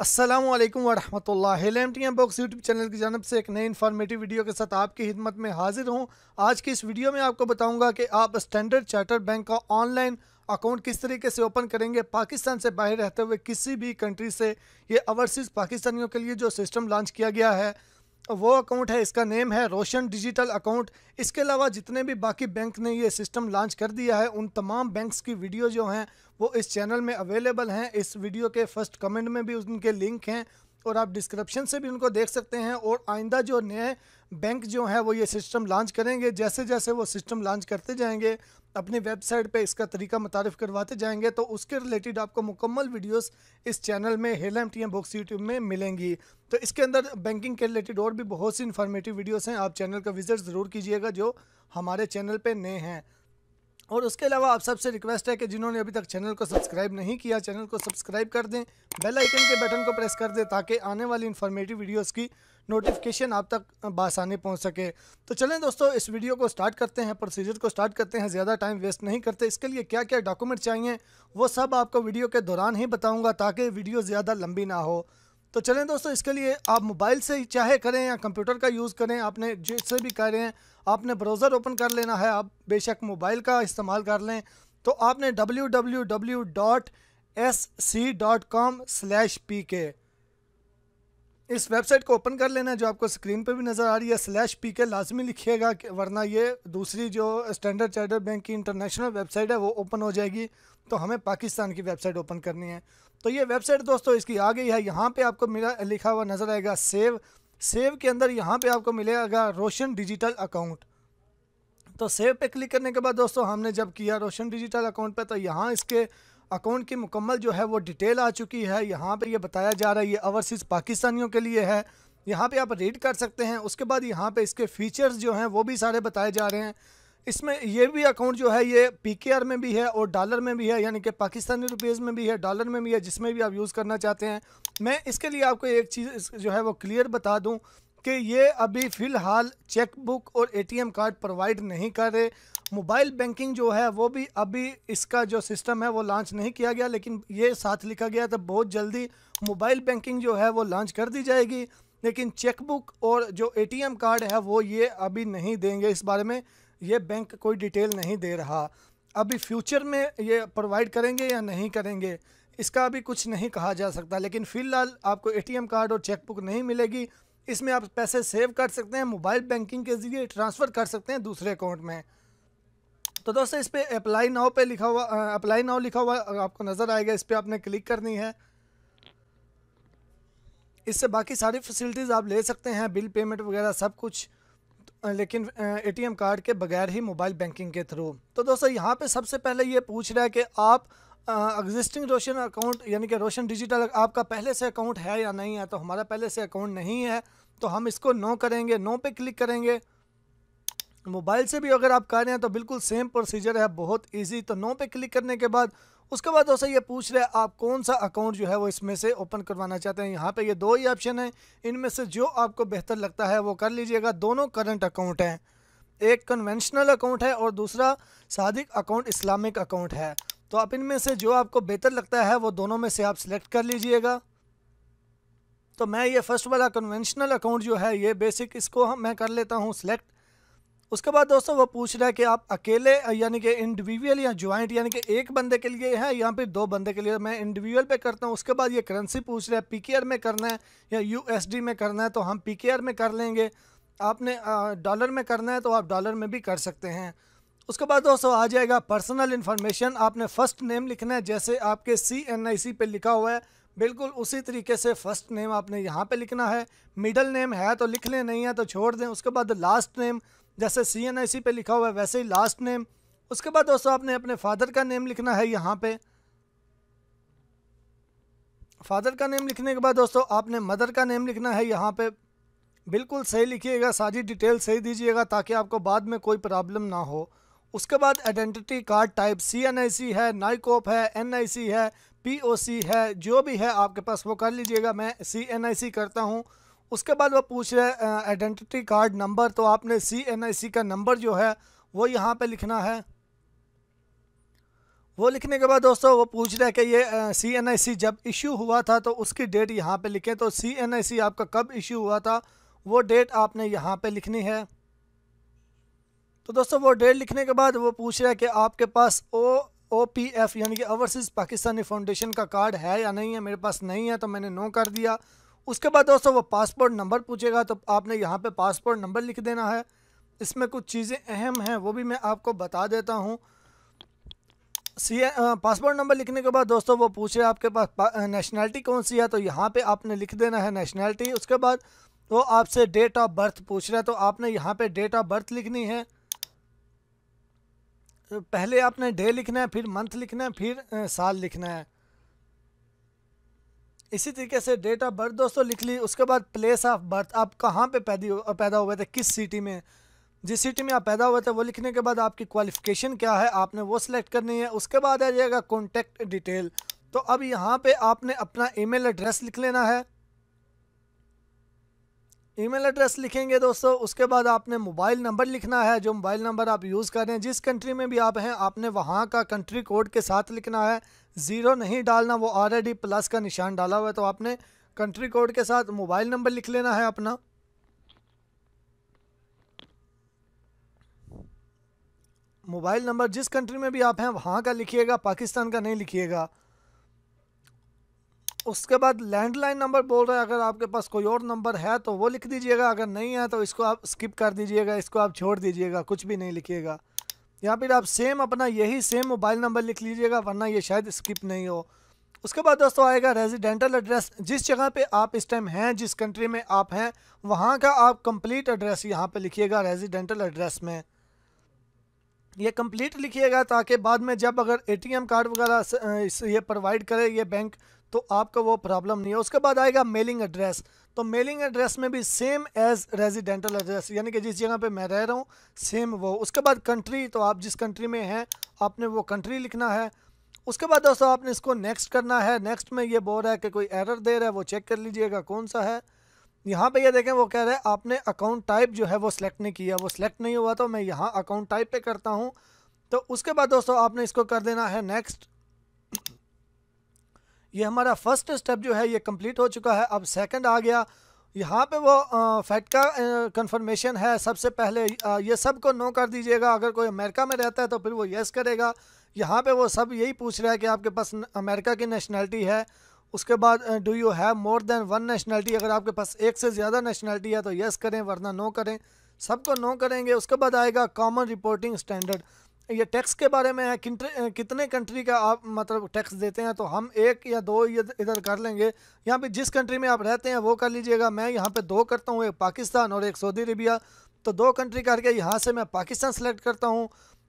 असलम वरहमल box YouTube channel की जानब से एक नई इन्फॉर्मेटिव वीडियो के साथ आपकी खिदमत में हाजिर हूँ आज की इस वीडियो में आपको बताऊँगा कि आप स्टैंडर्ड चार्टर्ड बैंक का ऑनलाइन अकाउंट किस तरीके से ओपन करेंगे पाकिस्तान से बाहर रहते हुए किसी भी कंट्री से ये ओवरसीज़ पाकिस्तानियों के लिए जो सिस्टम लॉन्च किया गया है तो वो अकाउंट है इसका नेम है रोशन डिजिटल अकाउंट इसके अलावा जितने भी बाकी बैंक ने ये सिस्टम लॉन्च कर दिया है उन तमाम बैंक्स की वीडियो जो हैं वो इस चैनल में अवेलेबल हैं इस वीडियो के फर्स्ट कमेंट में भी उनके लिंक हैं और आप डिस्क्रिप्शन से भी उनको देख सकते हैं और आइंदा जो नए बैंक जो है वो ये सिस्टम लॉन्च करेंगे जैसे जैसे वो सिस्टम लॉन्च करते जाएंगे अपनी वेबसाइट पे इसका तरीका मुतारफ़ करवाते जाएंगे तो उसके रिलेटेड आपको मुकम्मल वीडियोस इस चैनल में हेल M T M books YouTube में मिलेंगी तो इसके अंदर बैंकिंग के रिलेटेड और भी बहुत सी इन्फॉर्मेटिव वीडियोस हैं आप चैनल का विज़िट ज़रूर कीजिएगा जो हमारे चैनल पर नए हैं और उसके अलावा आप सबसे रिक्वेस्ट है कि जिन्होंने अभी तक चैनल को सब्सक्राइब नहीं किया चैनल को सब्सक्राइब कर दें बेल आइकन के बटन को प्रेस कर दें ताकि आने वाली इन्फॉर्मेटिव वीडियोस की नोटिफिकेशन आप तक बासानी पहुंच सके तो चलें दोस्तों इस वीडियो को स्टार्ट करते हैं प्रोसीजर को स्टार्ट करते हैं ज़्यादा टाइम वेस्ट नहीं करते इसके लिए क्या क्या डॉक्यूमेंट चाहिए वो सब आपको वीडियो के दौरान ही बताऊँगा ताकि वीडियो ज़्यादा लंबी ना हो तो चलें दोस्तों इसके लिए आप मोबाइल से चाहे करें या कंप्यूटर का यूज़ करें आपने जिससे भी करें आपने ब्राउज़र ओपन कर लेना है आप बेशक मोबाइल का इस्तेमाल कर लें तो आपने W W W dot S C dot com P K इस वेबसाइट को ओपन कर लेना है जो आपको स्क्रीन पर भी नज़र आ रही है स्लैश पी के लाजमी लिखिएगा वरना ये दूसरी जो स्टैंडर्ड चार्टर्ड बैंक की इंटरनेशनल वेबसाइट है वो ओपन हो जाएगी तो हमें पाकिस्तान की वेबसाइट ओपन करनी है तो ये वेबसाइट दोस्तों इसकी आ गई है यहाँ पे आपको मिला लिखा हुआ नज़र आएगा सेव सेव के अंदर यहाँ पे आपको मिलेगा रोशन डिजिटल अकाउंट तो सेव पे क्लिक करने के बाद दोस्तों हमने जब किया रोशन डिजिटल अकाउंट पे तो यहाँ इसके अकाउंट की मुकम्मल जो है वो डिटेल आ चुकी है यहाँ पर यह बताया जा रहा है ये ओवरसीज़ पाकिस्तानियों के लिए है यहाँ पर आप रीड कर सकते हैं उसके बाद यहाँ पर इसके फीचर्स जो हैं वो भी सारे बताए जा रहे हैं इसमें ये भी अकाउंट जो है ये पीकेआर में भी है और डॉलर में भी है यानी कि पाकिस्तानी रुपीज़ में भी है डॉलर में भी है जिसमें भी आप यूज़ करना चाहते हैं मैं इसके लिए आपको एक चीज़ जो है वो क्लियर बता दूं कि ये अभी फ़िलहाल चेकबुक और एटीएम कार्ड प्रोवाइड नहीं कर रहे मोबाइल बैंकिंग जो है वो भी अभी इसका जो सिस्टम है वो लॉन्च नहीं किया गया लेकिन ये साथ लिखा गया था तो बहुत जल्दी मोबाइल बैंकिंग जो है वो लॉन्च कर दी जाएगी लेकिन चेकबुक और जो ए कार्ड है वो ये अभी नहीं देंगे इस बारे में ये बैंक कोई डिटेल नहीं दे रहा अभी फ्यूचर में ये प्रोवाइड करेंगे या नहीं करेंगे इसका अभी कुछ नहीं कहा जा सकता लेकिन फ़िलहाल आपको एटीएम कार्ड और चेकबुक नहीं मिलेगी इसमें आप पैसे सेव कर सकते हैं मोबाइल बैंकिंग के ज़रिए ट्रांसफ़र कर सकते हैं दूसरे अकाउंट में तो दोस्तों इस पर अप्लाई नाव पे लिखा हुआ अप्लाई नाव लिखा हुआ आपको नज़र आएगा इस पर आपने क्लिक करनी है इससे बाकी सारी फैसिलिटीज़ आप ले सकते हैं बिल पेमेंट वगैरह सब कुछ लेकिन एटीएम कार्ड के बगैर ही मोबाइल बैंकिंग के थ्रू तो दोस्तों यहाँ पे सबसे पहले ये पूछ रहा है कि आप एग्जिस्टिंग रोशन अकाउंट यानी कि रोशन डिजिटल आपका पहले से अकाउंट है या नहीं है तो हमारा पहले से अकाउंट नहीं है तो हम इसको नो करेंगे नो पे क्लिक करेंगे मोबाइल से भी अगर आप कर रहे हैं तो बिल्कुल सेम प्रोसीजर है बहुत ईजी तो नो पे क्लिक करने के बाद उसके बाद दोस्तों ये पूछ रहे आप कौन सा अकाउंट जो है वो इसमें से ओपन करवाना चाहते हैं यहाँ पे ये दो ही ऑप्शन हैं इनमें से जो आपको बेहतर लगता है वो कर लीजिएगा दोनों करंट अकाउंट हैं एक कन्वेंशनल अकाउंट है और दूसरा सादिक अकाउंट इस्लामिक अकाउंट है तो आप इनमें से जो आपको बेहतर लगता है वो दोनों में से आप सिलेक्ट कर लीजिएगा तो मैं ये फ़र्स्ट वाला कन्वेंशनल अकाउंट जो है ये बेसिक इसको मैं कर लेता हूँ सिलेक्ट उसके बाद दोस्तों वो पूछ रहा है कि आप अकेले यानी कि इंडिविजुअल या ज्वाइंट यानी कि एक बंदे के लिए है या फिर दो बंदे के लिए मैं इंडिविजुअल पे करता हूँ उसके बाद ये करेंसी पूछ रहा है पी में करना है या यू में करना है तो हम पी में कर लेंगे आपने डॉलर में करना है तो आप डॉलर में भी कर सकते हैं उसके बाद दोस्तों आ जाएगा पर्सनल इन्फॉर्मेशन आपने फ़र्स्ट नेम लिखना है जैसे आपके सी एन आई सी पे लिखा हुआ है बिल्कुल उसी तरीके से फ़र्स्ट नेम आपने यहाँ पे लिखना है मिडल नेम है तो लिख लें नहीं है तो छोड़ दें उसके बाद लास्ट नेम जैसे सी एन आई सी पे लिखा हुआ है वैसे ही लास्ट नेम उसके बाद दोस्तों आपने अपने फादर का नेम लिखना है यहाँ पे फादर का नेम लिखने के बाद दोस्तों आपने मदर का नेम लिखना है यहाँ पे बिल्कुल सही लिखिएगा सारी डिटेल सही दीजिएगा ताकि आपको बाद में कोई प्रॉब्लम ना हो उसके बाद identity card type C N I C है नाइकोप है एन आई सी है पी ओ सी है जो भी है आपके पास वो कर लीजिएगा मैं सी एन आई सी करता हूँ उसके बाद वो पूछ रहे आइडेंटिटी कार्ड नंबर तो आपने सी एन आई सी का नंबर जो है वो यहाँ पे लिखना है वो लिखने के बाद दोस्तों वो पूछ रहे हैं कि ये सी एन आई सी जब इशू हुआ था तो उसकी डेट यहाँ पे लिखें तो सी एन आई सी आपका कब इशू हुआ था वो डेट आपने यहाँ पे लिखनी है तो दोस्तों वो डेट लिखने के बाद वो पूछ रहे हैं कि आपके पास ओ ओ पी एफ यानी कि ओवरसीज़ पाकिस्तानी फाउंडेशन का कार्ड है या नहीं है मेरे पास नहीं है तो मैंने नो कर दिया उसके बाद दोस्तों वो पासपोर्ट नंबर पूछेगा तो आपने यहाँ पे पासपोर्ट नंबर लिख देना है इसमें कुछ चीज़ें अहम हैं वो भी मैं आपको बता देता हूँ सी पासपोर्ट नंबर लिखने के बाद दोस्तों वो पूछे आपके पास नेशनैलिटी कौन सी है तो यहाँ पे आपने लिख देना है नेशनैलिटी उसके बाद वो आपसे डेट ऑफ बर्थ पूछ रहा है तो आपने यहाँ पर डेट ऑफ बर्थ लिखनी है पहले आपने डे लिखना है फिर मंथ लिखना है फिर साल लिखना है इसी तरीके से डेट ऑफ बर्थ दोस्तों लिख ली उसके बाद प्लेस ऑफ बर्थ आप कहाँ पे पैदा हुए थे किस सिटी में जिस सिटी में आप पैदा हुए थे वो लिखने के बाद आपकी क्वालिफिकेशन क्या है आपने वो सिलेक्ट करनी है उसके बाद आ जाएगा कॉन्टैक्ट डिटेल तो अब यहाँ पे आपने अपना ईमेल एड्रेस लिख लेना है ईमेल एड्रेस लिखेंगे दोस्तों उसके बाद आपने मोबाइल नंबर लिखना है जो मोबाइल नंबर आप यूज़ कर रहे हैं जिस कंट्री में भी आप हैं आपने वहाँ का कंट्री कोड के साथ लिखना है ज़ीरो नहीं डालना वो ऑलरेडी प्लस का निशान डाला हुआ है तो आपने कंट्री कोड के साथ मोबाइल नंबर लिख लेना है अपना मोबाइल नंबर जिस कंट्री में भी आप हैं वहाँ का लिखिएगा पाकिस्तान का नहीं लिखिएगा उसके बाद लैंडलाइन नंबर बोल रहा है अगर आपके पास कोई और नंबर है तो वो लिख दीजिएगा अगर नहीं है तो इसको आप स्किप कर दीजिएगा इसको आप छोड़ दीजिएगा कुछ भी नहीं लिखिएगा या फिर आप सेम अपना यही सेम मोबाइल नंबर लिख लीजिएगा वरना ये शायद स्किप नहीं हो उसके बाद दोस्तों आएगा रेजिडेंटल एड्रेस जिस जगह पे आप इस टाइम हैं जिस कंट्री में आप हैं वहाँ का आप कंप्लीट एड्रेस यहाँ पे लिखिएगा रेजिडेंटल एड्रेस में ये कंप्लीट लिखिएगा ताकि बाद में जब अगर एटीएम कार्ड वगैरह ये प्रोवाइड करे ये बैंक तो आपका वो प्रॉब्लम नहीं है उसके बाद आएगा मेलिंग एड्रेस तो मेलिंग एड्रेस में भी सेम एज रेजिडेंटल एड्रेस यानी कि जिस जगह पे मैं रह रहा हूँ सेम वो उसके बाद कंट्री तो आप जिस कंट्री में हैं आपने वो कंट्री लिखना है उसके बाद दोस्तों आपने इसको नेक्स्ट करना है नेक्स्ट में ये बोल रहा है कि कोई एरर दे रहा है वो चेक कर लीजिएगा कौन सा है यहाँ पे ये देखें वो कह रहा है आपने अकाउंट टाइप जो है वो सिलेक्ट नहीं किया वो सिलेक्ट नहीं हुआ तो मैं यहाँ अकाउंट टाइप पे करता हूँ तो उसके बाद दोस्तों आपने इसको कर देना है नेक्स्ट ये हमारा फर्स्ट स्टेप जो है ये कंप्लीट हो चुका है अब सेकंड आ गया यहाँ पे वो फैट का कंफर्मेशन है सबसे पहले ये सब को नो कर दीजिएगा अगर कोई अमेरिका में रहता है तो फिर वो येस करेगा यहाँ पे वो सब यही पूछ रहा है कि आपके पास अमेरिका की नेशनलिटी है उसके बाद do you have more than one nationality अगर आपके पास एक से ज़्यादा नेशनलिटी है तो येस करें वरना नो करें सबको नो करेंगे उसके बाद आएगा कॉमन रिपोर्टिंग स्टैंडर्ड ये टैक्स के बारे में है कितने कंट्री का आप मतलब टैक्स देते हैं तो हम एक या दो ये इधर कर लेंगे यहाँ पे जिस कंट्री में आप रहते हैं वो कर लीजिएगा मैं यहाँ पे दो करता हूँ एक पाकिस्तान और एक सऊदी अरबिया तो दो कंट्री करके यहाँ से मैं पाकिस्तान सेलेक्ट करता हूँ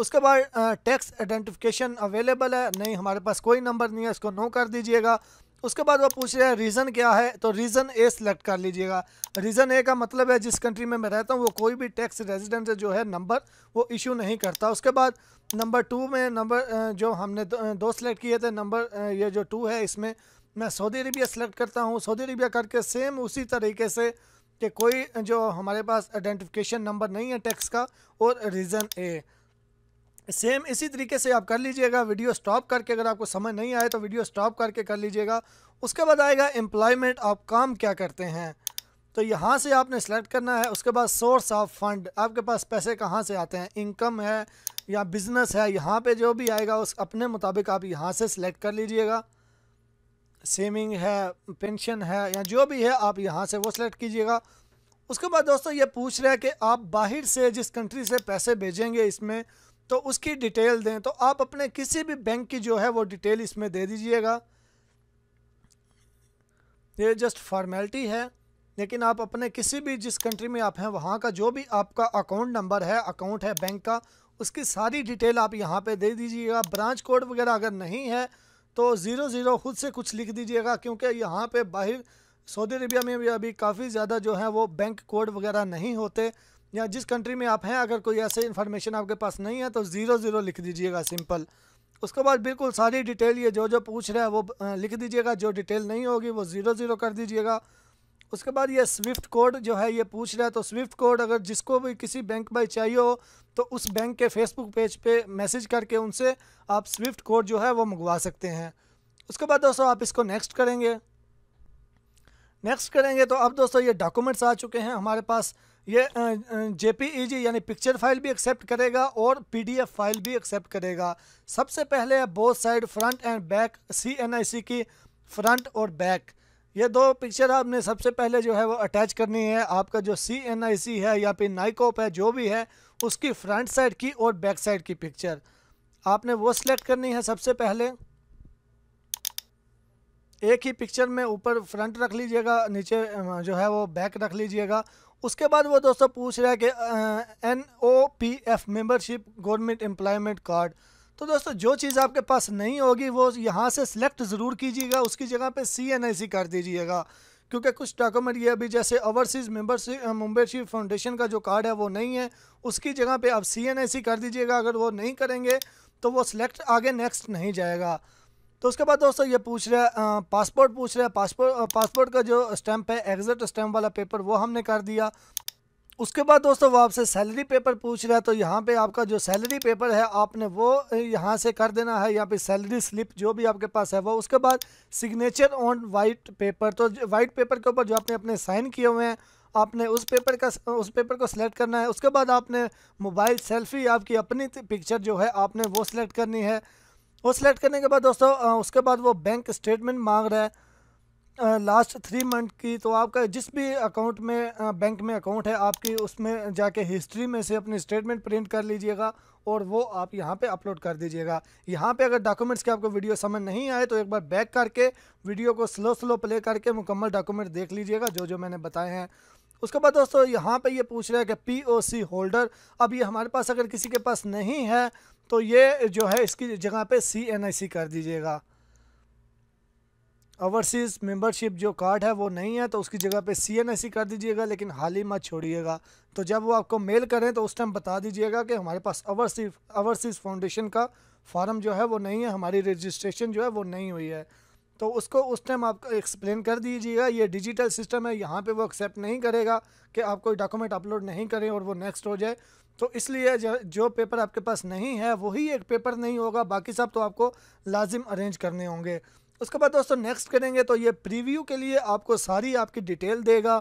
उसके बाद टैक्स आइडेंटिफिकेशन अवेलेबल है नहीं हमारे पास कोई नंबर नहीं है इसको नो कर दीजिएगा उसके बाद वो पूछ रहे हैं रीज़न क्या है तो रीज़न ए सिलेक्ट कर लीजिएगा रीज़न ए का मतलब है जिस कंट्री में मैं रहता हूँ वो कोई भी टैक्स रेजिडेंट जो है नंबर वो इशू नहीं करता उसके बाद नंबर टू में नंबर जो हमने दो सिलेक्ट किए थे नंबर ये जो टू है इसमें मैं सऊदी अरबिया सेलेक्ट करता हूँ सऊदी अरबिया करके सेम उसी तरीके से कि कोई जो हमारे पास आइडेंटिफिकेशन नंबर नहीं है टैक्स का और रीज़न ए सेम इसी तरीके से आप कर लीजिएगा वीडियो स्टॉप करके अगर आपको समझ नहीं आए तो वीडियो स्टॉप करके कर लीजिएगा उसके बाद आएगा एम्प्लॉयमेंट आप काम क्या करते हैं तो यहाँ से आपने सेलेक्ट करना है उसके बाद सोर्स ऑफ फंड आपके पास पैसे कहाँ से आते हैं इनकम है या बिज़नेस है यहाँ पे जो भी आएगा उस अपने मुताबिक आप यहाँ से सिलेक्ट कर लीजिएगा सेविंग है पेंशन है या जो भी है आप यहाँ से वो सिलेक्ट कीजिएगा उसके बाद दोस्तों ये पूछ रहे हैं कि आप बाहर से जिस कंट्री से पैसे भेजेंगे इसमें तो उसकी डिटेल दें तो आप अपने किसी भी बैंक की जो है वो डिटेल इसमें दे दीजिएगा ये जस्ट फॉर्मेलिटी है लेकिन आप अपने किसी भी जिस कंट्री में आप हैं वहाँ का जो भी आपका अकाउंट नंबर है अकाउंट है बैंक का उसकी सारी डिटेल आप यहाँ पे दे दीजिएगा ब्रांच कोड वगैरह अगर नहीं है तो ज़ीरो ज़ीरो खुद से कुछ लिख दीजिएगा क्योंकि यहाँ पे बाहर सऊदी अरबिया में भी अभी काफ़ी ज़्यादा जो है वो बैंक कोड वगैरह नहीं होते या जिस कंट्री में आप हैं अगर कोई ऐसे इन्फॉर्मेशन आपके पास नहीं है तो ज़ीरो ज़ीरो लिख दीजिएगा सिंपल उसके बाद बिल्कुल सारी डिटेल ये जो जो पूछ रहा है वो लिख दीजिएगा जो डिटेल नहीं होगी वो ज़ीरो ज़ीरो कर दीजिएगा उसके बाद ये स्विफ्ट कोड जो है ये पूछ रहा है तो स्विफ्ट कोड अगर जिसको भी किसी बैंक में चाहिए हो तो उस बैंक के फेसबुक पेज पे मैसेज करके उनसे आप स्विफ्ट कोड जो है वो मंगवा सकते हैं उसके बाद दोस्तों आप इसको नेक्स्ट करेंगे नेक्स्ट करेंगे तो अब दोस्तों ये डॉक्यूमेंट्स आ चुके हैं हमारे पास ये जे यानी पिक्चर फाइल भी एक्सेप्ट करेगा और पीडीएफ फाइल भी एक्सेप्ट करेगा सबसे पहले है both side front and back CNIC की फ्रंट और बैक ये दो पिक्चर आपने सबसे पहले जो है वो अटैच करनी है आपका जो सी एन आई सी है या फिर नाइकोप है जो भी है उसकी फ्रंट साइड की और बैक साइड की पिक्चर आपने वो सिलेक्ट करनी है सबसे पहले एक ही पिक्चर में ऊपर फ्रंट रख लीजिएगा नीचे जो है वो बैक रख लीजिएगा उसके बाद वो दोस्तों पूछ रहा है कि N O P F membership government employment card तो दोस्तों जो चीज़ आपके पास नहीं होगी वो यहाँ से सिलेक्ट ज़रूर कीजिएगा उसकी जगह पे सी एन आई सी कर दीजिएगा क्योंकि कुछ डॉक्यूमेंट ये अभी जैसे ओवरसीज़ मेम्बरशिप मेम्बरशिप फाउंडेशन का जो कार्ड है वो नहीं है उसकी जगह पे आप सी एन आई सी कर दीजिएगा अगर वो नहीं करेंगे तो वो सिलेक्ट आगे नेक्स्ट नहीं जाएगा तो उसके बाद दोस्तों ये पूछ रहे पासपोर्ट पूछ रहे हैं पासपोर्ट पासपोर्ट का जो स्टैम्प है एग्जिट स्टैम्प वाला पेपर वो हमने कर दिया उसके बाद दोस्तों वो आपसे सैलरी पेपर पूछ रहा है तो यहाँ पे आपका जो सैलरी पेपर है आपने वो यहाँ से कर देना है यहाँ पे सैलरी स्लिप जो भी आपके पास है वो उसके बाद सिग्नेचर ऑन वाइट पेपर तो वाइट पेपर के ऊपर जो आपने अपने साइन किए हुए हैं आपने उस पेपर का उस पेपर को सिलेक्ट करना है उसके बाद आपने मोबाइल सेल्फी आपकी अपनी पिक्चर जो है आपने वो सिलेक्ट करनी है वो सिलेक्ट करने के बाद दोस्तों उसके बाद वो बैंक स्टेटमेंट मांग रहा है लास्ट थ्री मंथ की तो आपका जिस भी अकाउंट में बैंक में अकाउंट है आपकी उसमें जाके हिस्ट्री में से अपनी स्टेटमेंट प्रिंट कर लीजिएगा और वो आप यहाँ पे अपलोड कर दीजिएगा यहाँ पे अगर डॉक्यूमेंट्स के आपको वीडियो समझ नहीं आए तो एक बार बैक करके वीडियो को स्लो स्लो प्ले करके मुकम्मल डॉक्यूमेंट देख लीजिएगा जो जो मैंने बताए हैं उसके बाद दोस्तों यहाँ पे ये पूछ रहे हैं कि पी होल्डर अब ये हमारे पास अगर किसी के पास नहीं है तो ये जो है इसकी जगह पे सी कर दीजिएगा ओवरसीज़ मेंबरशिप जो कार्ड है वो नहीं है तो उसकी जगह पे सी एन सी कर दीजिएगा लेकिन हाल ही मत छोड़िएगा तो जब वो आपको मेल करें तो उस टाइम बता दीजिएगा कि हमारे पास ओवरसीज ओवरसीज़ फाउंडेशन का फॉर्म जो है वो नहीं है हमारी रजिस्ट्रेशन जो है वो नहीं हुई है तो उसको उस टाइम आप एक्सप्लेन कर दीजिएगा ये डिजिटल सिस्टम है यहाँ पे वो एक्सेप्ट नहीं करेगा कि आप कोई डॉक्यूमेंट अपलोड नहीं करें और वो नेक्स्ट हो जाए तो इसलिए जो पेपर आपके पास नहीं है वही एक पेपर नहीं होगा बाकी सब तो आपको लाजिम अरेंज करने होंगे उसके बाद दोस्तों नेक्स्ट करेंगे तो ये प्रीव्यू के लिए आपको सारी आपकी डिटेल देगा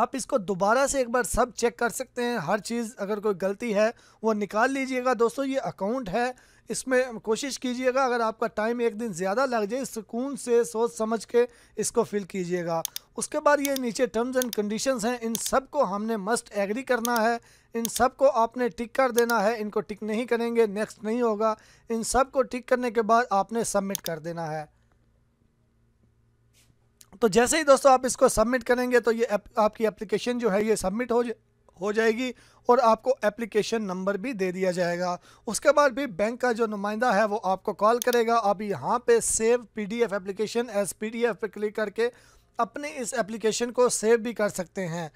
आप इसको दोबारा से एक बार सब चेक कर सकते हैं हर चीज़ अगर कोई गलती है वो निकाल लीजिएगा दोस्तों ये अकाउंट है इसमें कोशिश कीजिएगा अगर आपका टाइम एक दिन ज़्यादा लग जाए सुकून से सोच समझ के इसको फिल कीजिएगा उसके बाद ये नीचे टर्म्स एंड कंडीशंस हैं इन सब को हमने मस्ट एग्री करना है इन सब को आपने टिक कर देना है इनको टिक नहीं करेंगे नेक्स्ट नहीं होगा इन सब को टिक करने के बाद आपने सबमिट कर देना है तो जैसे ही दोस्तों आप इसको सबमिट करेंगे तो ये आपकी एप्लीकेशन जो है ये सबमिट हो जाए हो जाएगी और आपको एप्लीकेशन नंबर भी दे दिया जाएगा उसके बाद भी बैंक का जो नुमाइंदा है वो आपको कॉल करेगा आप यहाँ पे save PDF application as PDF पे क्लिक करके अपने इस एप्लीकेशन को सेव भी कर सकते हैं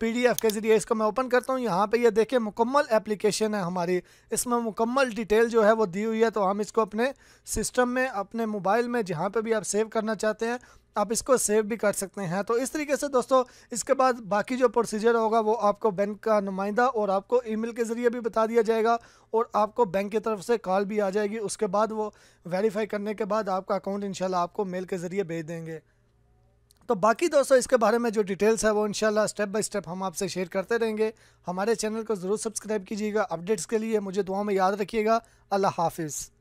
पीडीएफ के ज़रिए इसको मैं ओपन करता हूँ यहाँ पे ये यह देखें मुकम्मल एप्लीकेशन है हमारी इसमें मुकम्मल डिटेल जो है वो दी हुई है तो हम इसको अपने सिस्टम में अपने मोबाइल में जहाँ पे भी आप सेव करना चाहते हैं आप इसको सेव भी कर सकते हैं तो इस तरीके से दोस्तों इसके बाद बाकी जो प्रोसीजर होगा वो आपको बैंक का नुमाइंदा और आपको ईमेल के ज़रिए भी बता दिया जाएगा और आपको बैंक की तरफ से कॉल भी आ जाएगी उसके बाद वो वेरीफाई करने के बाद आपका अकाउंट इंशाल्लाह आपको मेल के ज़रिए भेज देंगे तो बाकी दोस्तों इसके बारे में जो डिटेल्स है वो इनशाला स्टेप बाय स्टेप हम आपसे शेयर करते रहेंगे हमारे चैनल को ज़रूर सब्सक्राइब कीजिएगा अपडेट्स के लिए मुझे दुआ में याद रखिएगा अल्लाह हाफिज़